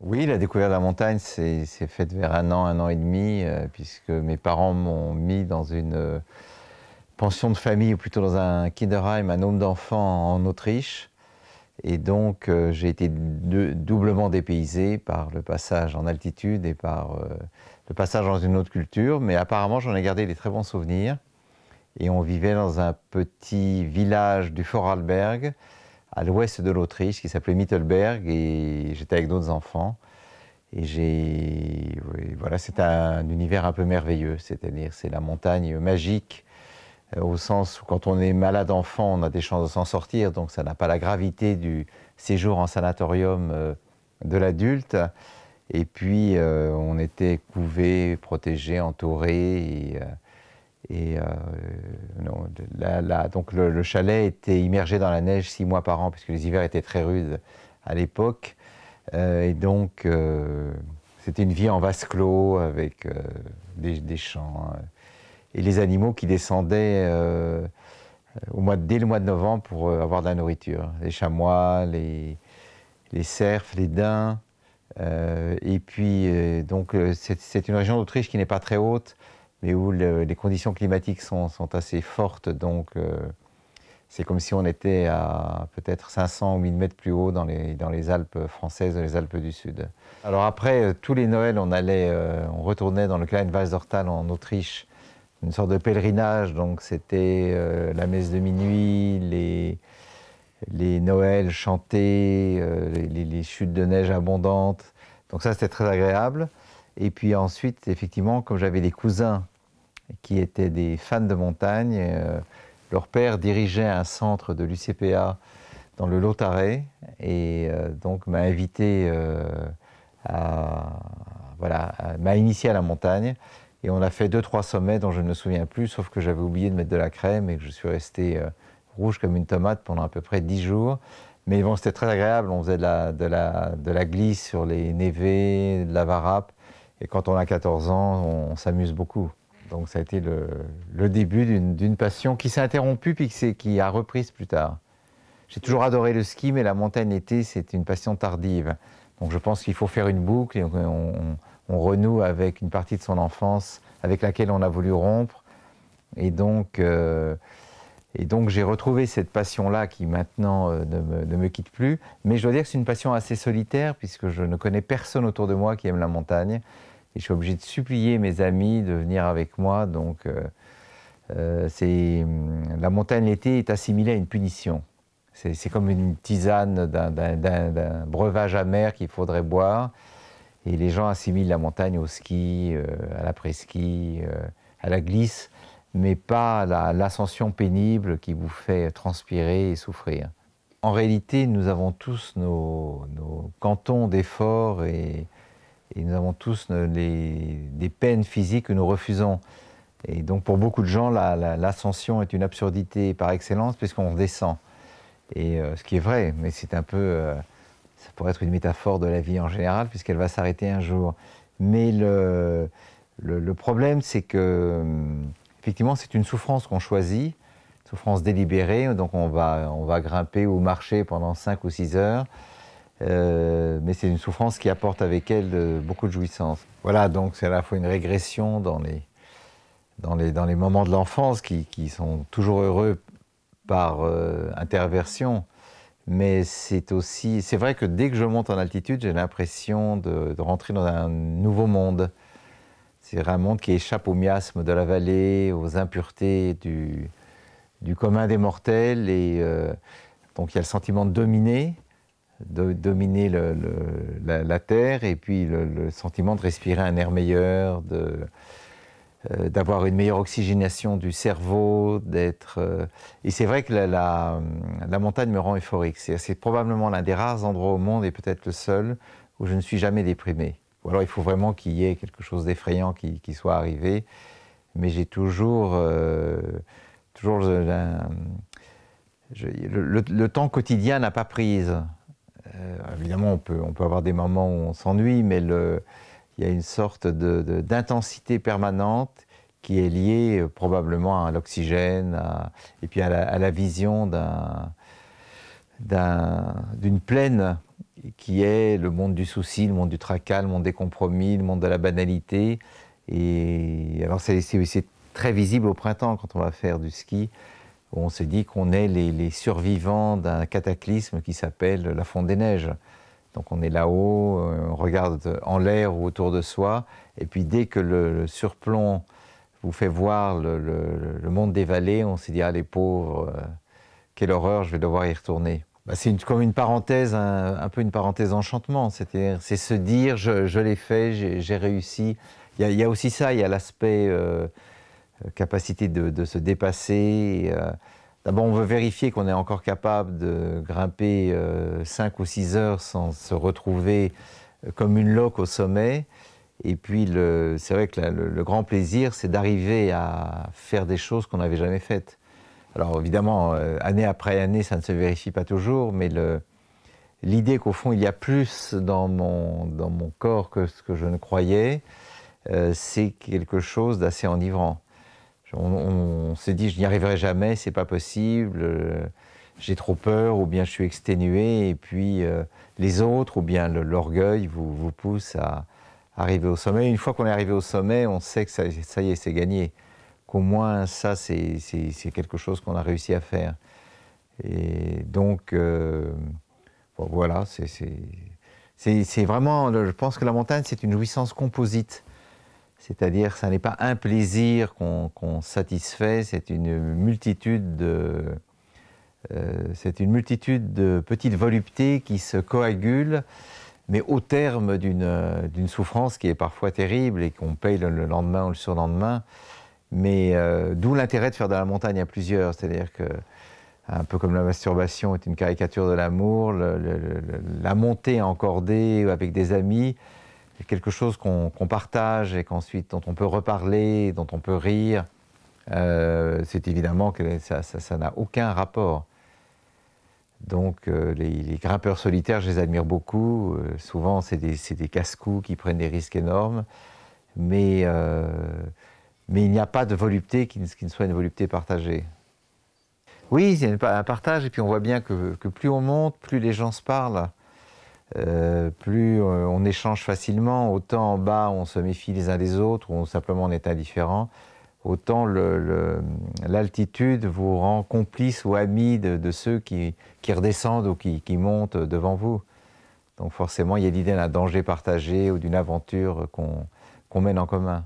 Oui, la découverte de la montagne s'est faite vers un an, un an et demi, euh, puisque mes parents m'ont mis dans une euh, pension de famille, ou plutôt dans un Kinderheim, un homme d'enfant en Autriche. Et donc, euh, j'ai été doublement dépaysé par le passage en altitude et par le passage dans une autre culture. Mais apparemment, j'en ai gardé des très bons souvenirs. Et on vivait dans un petit village du Foralberg à l'ouest de l'Autriche qui s'appelait Mittelberg et j'étais avec d'autres enfants. Et j'ai. voilà, c'est un univers un peu merveilleux, c'est-à-dire c'est la montagne magique, euh, au sens où quand on est malade enfant, on a des chances de s'en sortir, donc ça n'a pas la gravité du séjour en sanatorium euh, de l'adulte. Et puis euh, on était couvé protégé, entouré Et, donc le, chalet était immergé dans la neige six mois par an, puisque les hivers étaient très rudes à l'époque. Euh, et donc, euh, c'était une vie en vase clos avec euh, des, champs et les animaux qui descendaient au mois dès le mois de novembre pour avoir de la nourriture. Les chamois, les, les cerfs, les daims. et puis, donc, c'est une région d'Autriche qui n'est pas très haute mais où les conditions climatiques sont, assez fortes, donc euh, c'est comme si on était à peut-être 500 ou 1000 mètres plus haut dans les, dans les Alpes françaises les Alpes du Sud. Alors après, euh, tous les Noëls, on, allait, euh, on retournait dans le Klein en Autriche, une sorte de pèlerinage, donc c'était la messe de minuit, les, Noëls chantés, les chutes de neige abondantes, donc ça c'était très agréable. Et puis ensuite, effectivement, comme j'avais des cousins qui étaient des fans de montagne, euh, leur père dirigeait un centre de l'UCPA dans le Lotaret et euh, donc m'a invité euh, à voilà m'a initié à la montagne et on a fait deux trois sommets dont je ne me souviens plus sauf que j'avais oublié de mettre de la crème et que je suis resté rouge comme une tomate pendant à peu près dix jours mais bon c'était très agréable on faisait de la, glisse sur les névés de la varappe et quand on a 14 ans, on, s'amuse beaucoup. Donc ça a été le, début d'une passion qui s'est interrompue puis qui, a reprise plus tard. J'ai toujours adoré le ski, mais la montagne été, c'est une passion tardive. Donc je pense qu'il faut faire une boucle et on, renoue avec une partie de son enfance avec laquelle on a voulu rompre. Et donc, euh, et donc j'ai retrouvé cette passion-là qui maintenant euh, ne, me, quitte plus. Mais je dois dire que c'est une passion assez solitaire puisque je ne connais personne autour de moi qui aime la montagne. Et je suis obligé de supplier mes amis de venir avec moi. Donc euh, euh, hum, la montagne l'été est assimilée à une punition. C'est comme une tisane d'un breuvage amer qu'il faudrait boire. Et les gens assimilent la montagne au ski, à la ski à la glisse mais pas l'ascension pénible qui vous fait transpirer et souffrir. En réalité, nous avons tous nos, cantons d'efforts et, nous avons tous des peines physiques que nous refusons. Et donc pour beaucoup de gens, l'ascension est une absurdité par excellence puisqu'on descend. Et euh, ce qui est vrai, mais c'est un peu, euh, ça pourrait être une métaphore de la vie en général puisqu'elle va s'arrêter un jour. Mais le problème, c'est que hum, effectivement, c'est une souffrance qu'on choisit, souffrance délibérée. Donc, on va, on va grimper ou marcher pendant 5 ou 6 heures. Euh, mais c'est une souffrance qui apporte avec elle euh, beaucoup de jouissance. Voilà, donc c'est à la fois une régression dans les, dans les, dans les moments de l'enfance qui, sont toujours heureux par euh, interversion, mais c'est aussi, c'est vrai que dès que je monte en altitude, j'ai l'impression de, rentrer dans un nouveau monde. C'est un monde qui échappe au miasme de la vallée, aux impuretés du, commun des mortels. Et euh, donc il y a le sentiment de dominer, de dominer la, terre, et puis le, sentiment de respirer un air meilleur, euh, d'avoir une meilleure oxygénation du cerveau, d'être... Euh, et c'est vrai que la, la, montagne me rend euphorique. C'est probablement l'un des rares endroits au monde, et peut-être le seul, où je ne suis jamais déprimé alors il faut vraiment qu'il y ait quelque chose d'effrayant qui, soit arrivé. Mais j'ai toujours, euh, toujours le, temps quotidien n'a pas prise. Euh, évidemment, on peut, on peut avoir des moments où on s'ennuie, mais il y a une sorte d'intensité permanente qui est liée euh, probablement à l'oxygène et puis à la, vision d'une plaine qui est le monde du souci, le monde du tracal, le monde des compromis, le monde de la banalité. Et alors, c'est très visible au printemps quand on va faire du ski, où on se dit qu'on est les, survivants d'un cataclysme qui s'appelle la fonte des neiges. Donc on est là-haut, euh, on regarde en l'air ou autour de soi, et puis dès que le, surplomb vous fait voir le, le, monde des vallées, on se dit ah les pauvres, euh, quelle horreur, je vais devoir y retourner. Bah, c'est comme une parenthèse, un, peu une parenthèse enchantement. cest se dire, je, l'ai fait, j'ai réussi. Il y, a, aussi ça, il y a l'aspect euh, euh, capacité de, se dépasser. Euh, d'abord, on veut vérifier qu'on est encore capable de grimper euh, 5 ou 6 heures sans se retrouver comme une loque au sommet. Et puis, c'est vrai que le, grand plaisir, c'est d'arriver à faire des choses qu'on n'avait jamais faites. Alors évidemment, euh, année après année, ça ne se vérifie pas toujours, mais l'idée qu'au fond, il y a plus dans mon, corps que ce que je ne croyais, euh, c'est quelque chose d'assez enivrant. On, on, s'est dit, je n'y arriverai jamais, c'est pas possible, euh, j'ai trop peur, ou bien je suis exténué, et puis les autres, ou bien l'orgueil vous, vous pousse à arriver au sommet. Une fois qu'on est arrivé au sommet, on sait que ça y est, c'est gagné qu'au moins ça, c'est quelque chose qu'on a réussi à faire. Et donc, euh, voilà, c'est vraiment, je pense que la montagne, c'est une jouissance composite. C'est-à-dire, ça n'est pas un plaisir qu'on satisfait, c'est une multitude de... Euh, c'est une multitude de petites voluptés qui se coagulent, mais au terme d'une souffrance qui est parfois terrible et qu'on paye le, lendemain ou le surlendemain. Mais euh, d'où l'intérêt de faire de la montagne à plusieurs, c'est-à-dire que un peu comme la masturbation est une caricature de l'amour, la montée en cordée avec des amis c'est quelque chose qu'on partage et qu'ensuite dont on peut reparler, dont on peut rire. Euh, c'est évidemment que ça n'a aucun rapport. Donc euh, les, grimpeurs solitaires, je les admire beaucoup. souvent, c'est des, des casse-coups qui prennent des risques énormes. Mais mais il n'y a pas de volupté qui, ne soit une volupté partagée. Oui, il y a un partage, et puis on voit bien que, plus on monte, plus les gens se parlent, euh, plus euh, on échange facilement, autant en bas on se méfie les uns des autres, ou simplement on est indifférent, autant l'altitude vous rend complice ou ami de, ceux qui, redescendent ou qui, montent devant vous. Donc forcément, il y a l'idée d'un danger partagé ou d'une aventure qu'on mène en commun.